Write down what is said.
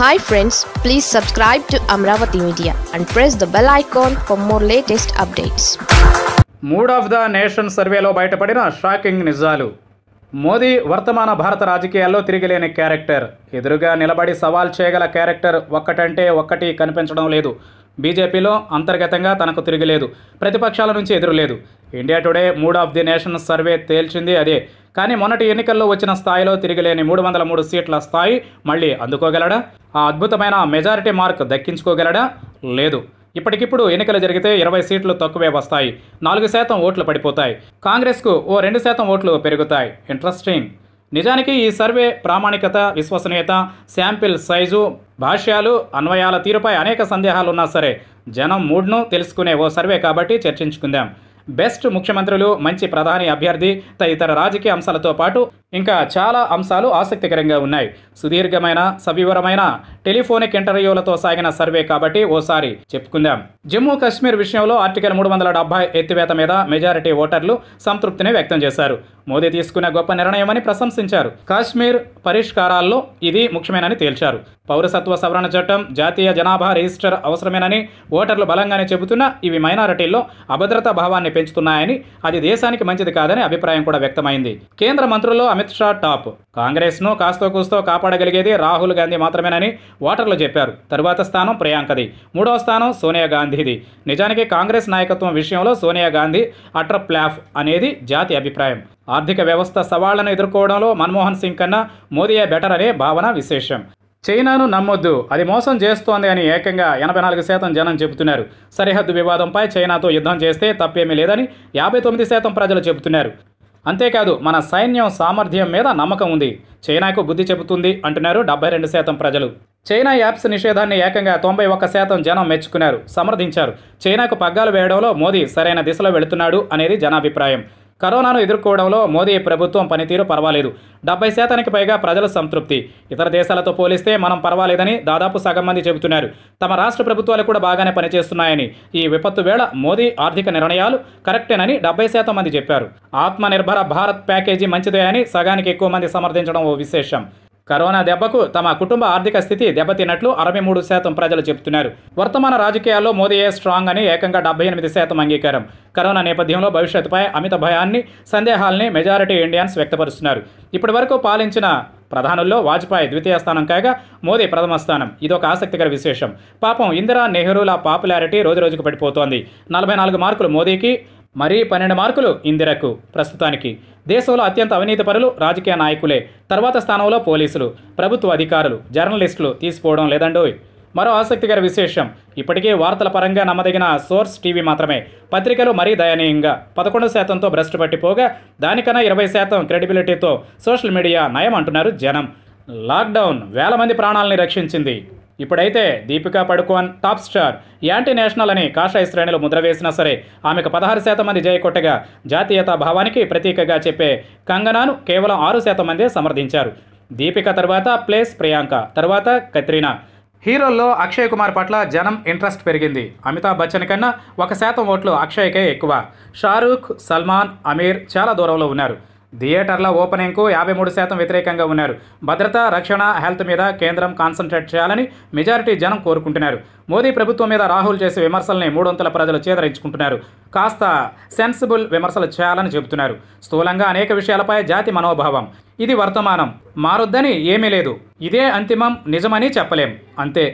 hi friends please subscribe to Amaravati media and press the bell icon for more latest updates mood of the nation సర్వేలో బయటపడిన shocking నిజాలు మోదీ వర్తమాన భారత రాజకీయాల్లో తిరిగిలేని character ఎదురుగా నిలబడి సవాల్ చేయగల క్యారెక్టర్ ఒక్కటంటే ఒక్కటి కనిపించడం లేదు బీజేపీలో అంతర్గతంగా తనకు తిరగలేదు ప్రతిపక్షాల నుంచి ఎదురులేదు India today mood of the nation survey తేల్చింది అదే కానీ మొన్నటి ఎన్నికల్లో వచ్చిన స్థాయిలో తిరిగిలేని మూడు వందల మూడు సీట్ల స్థాయి మళ్ళీ అందుకోగలడా ఆ అద్భుతమైన మెజారిటీ మార్క్ దక్కించుకోగలడా లేదు ఇప్పటికిప్పుడు ఎన్నికలు జరిగితే ఇరవై సీట్లు తక్కువే వస్తాయి నాలుగు శాతం ఓట్లు పడిపోతాయి కాంగ్రెస్కు ఓ రెండు శాతం ఓట్లు పెరుగుతాయి ఇంట్రెస్టింగ్ నిజానికి ఈ సర్వే ప్రామాణికత విశ్వసనీయత శాంపిల్ సైజు భాష్యాలు అన్వయాల తీరుపై అనేక సందేహాలు ఉన్నా సరే జనం మూడ్ను తెలుసుకునే ఓ సర్వే కాబట్టి చర్చించుకుందాం బెస్ట్ ముఖ్యమంత్రులు మంచి ప్రధాని అభ్యర్థి తదితర రాజకీయ అంశాలతో పాటు ఇంకా చాలా అంశాలు ఆసక్తికరంగా ఉన్నాయి సుదీర్ఘమైన సవివరమైన టెలిఫోనిక్ ఇంటర్వ్యూలతో సాగిన సర్వే కాబట్టి ఓసారి చెప్పుకుందాం జమ్మూ కశ్మీర్ విషయంలో ఆర్టికల్ మూడు వందల ఎత్తివేత మీద మెజారిటీ ఓటర్లు సంతృప్తిని వ్యక్తం చేశారు మోదీ తీసుకున్న గొప్ప నిర్ణయమని ప్రశంసించారు కాశ్మీర్ పరిష్కారాల్లో ఇది ముఖ్యమేనని తేల్చారు పౌరసత్వ సవరణ చట్టం జాతీయ జనాభా రిజిస్టర్ అవసరమేనని ఓటర్లు బలంగానే చెబుతున్నా ఇవి మైనారిటీల్లో అభద్రతా భావాన్ని పెంచుతున్నాయని అది దేశానికి మంచిది కాదని అభిప్రాయం కూడా వ్యక్తమైంది కేంద్ర మంత్రుల్లో అమిత్ షా టాప్ కాంగ్రెస్ను కాస్తో కూస్తో కాపాడగలిగేది రాహుల్ గాంధీ మాత్రమేనని ఓటర్లు చెప్పారు తరువాత స్థానం ప్రియాంకది మూడవ స్థానం సోనియా గాంధీది నిజానికి కాంగ్రెస్ నాయకత్వం విషయంలో సోనియా గాంధీ అట్ర ప్లాఫ్ అనేది జాతి అభిప్రాయం ఆర్థిక వ్యవస్థ సవాళ్లను ఎదుర్కోవడంలో మన్మోహన్ సింగ్ కన్నా మోదీయే బెటర్ అనే భావన విశేషం చైనాను నమ్మొద్దు అది మోసం చేస్తోంది అని ఏకంగా ఎనభై నాలుగు శాతం జనం చెబుతున్నారు సరిహద్దు వివాదంపై చైనాతో యుద్ధం చేస్తే తప్పేమీ లేదని యాభై తొమ్మిది శాతం ప్రజలు చెబుతున్నారు అంతేకాదు మన సైన్యం సామర్థ్యం మీద నమ్మకం ఉంది చైనాకు బుద్ధి చెబుతుంది అంటున్నారు డెబ్బై రెండు శాతం ప్రజలు చైనా యాప్స్ నిషేధాన్ని ఏకంగా తొంభై ఒక్క శాతం జనం మెచ్చుకున్నారు సమర్థించారు చైనాకు పగ్గాలు వేయడంలో మోదీ సరైన దిశలో వెళుతున్నాడు అనేది జనాభిప్రాయం కరోనాను ఎదుర్కోవడంలో మోదీ ప్రభుత్వం పనితీరు పర్వాలేదు డెబ్బై శాతానికి పైగా ప్రజల సంతృప్తి ఇతర దేశాలతో పోలిస్తే మనం పర్వాలేదని దాదాపు సగం మంది చెబుతున్నారు తమ రాష్ట్ర ప్రభుత్వాలు కూడా బాగానే పనిచేస్తున్నాయని ఈ విపత్తు వేళ మోదీ ఆర్థిక నిర్ణయాలు కరెక్టేనని డెబ్బై శాతం మంది చెప్పారు ఆత్మనిర్భర భారత్ ప్యాకేజీ మంచిదే అని సగానికి ఎక్కువ మంది సమర్థించడం ఓ విశేషం కరోనా దెబ్బకు తమ కుటుంబ ఆర్థిక స్థితి దెబ్బతిన్నట్లు అరవై మూడు శాతం ప్రజలు చెబుతున్నారు వర్తమాన రాజకీయాల్లో మోదీయే స్ట్రాంగ్ అని ఏకంగా డెబ్బై ఎనిమిది శాతం అంగీకారం కరోనా నేపథ్యంలో భవిష్యత్తుపై అమిత భయాన్ని సందేహాల్ని మెజారిటీ ఇండియన్స్ వ్యక్తపరుస్తున్నారు ఇప్పటివరకు పాలించిన ప్రధానుల్లో వాజ్పేయి ద్వితీయ స్థానం కాగా మోదీ ప్రథమ స్థానం ఇదొక ఆసక్తికర విశేషం పాపం ఇందిరా నెహ్రూల పాపులారిటీ రోజురోజుకు పడిపోతోంది నలభై నాలుగు మార్కులు మోదీకి మరీ పన్నెండు మార్కులు ఇందిరకు ప్రస్తుతానికి దేశంలో అత్యంత అవినీతి పరులు రాజకీయ నాయకులే తర్వాత స్థానంలో పోలీసులు ప్రభుత్వ అధికారులు జర్నలిస్టులు తీసుకోవడం లేదండోయ్ మరో ఆసక్తికర విశేషం ఇప్పటికే వార్తల పరంగా నమ్మదగిన సోర్స్ టీవీ మాత్రమే పత్రికలు మరీ దయనీయంగా పదకొండు శాతంతో భ్రష్ పట్టిపోగా దానికన్నా ఇరవై శాతం క్రెడిబిలిటీతో సోషల్ మీడియా నయం అంటున్నారు జనం లాక్డౌన్ వేల మంది ప్రాణాలని రక్షించింది ఇప్పుడైతే Deepika Padukone top star anti national అని కాషాయ శ్రేణులు ముద్ర వేసినా సరే ఆమెకు పదహారు శాతం మంది కొట్టగా జాతీయతా భావానికి ప్రతీకగా చెప్పే కంగనాను కేవలం ఆరు శాతం మందే సమర్థించారు దీపిక తర్వాత ప్లేస్ ప్రియాంక తర్వాత కత్రీనా హీరోల్లో అక్షయ్ కుమార్ పట్ల జనం ఇంట్రెస్ట్ పెరిగింది అమితాబ్ బచ్చన్ కన్నా ఒక శాతం ఓట్లు అక్షయ్కే ఎక్కువ షారూఖ్ సల్మాన్ అమీర్ చాలా దూరంలో ఉన్నారు థియేటర్ల ఓపెనింగ్కు యాభై మూడు శాతం వ్యతిరేకంగా ఉన్నారు భద్రత రక్షణ హెల్త్ మీద కేంద్రం కాన్సన్ట్రేట్ చేయాలని మెజారిటీ జనం కోరుకుంటున్నారు మోదీ ప్రభుత్వం మీద రాహుల్ చేసే విమర్శల్ని మూడొంతుల ప్రజలు చేదరించుకుంటున్నారు కాస్త సెన్సిబుల్ విమర్శలు చేయాలని చెబుతున్నారు స్థూలంగా అనేక విషయాలపై జాతి మనోభావం ఇది వర్తమానం మారొద్దని ఏమీ లేదు ఇదే అంతిమం నిజమని చెప్పలేం అంతే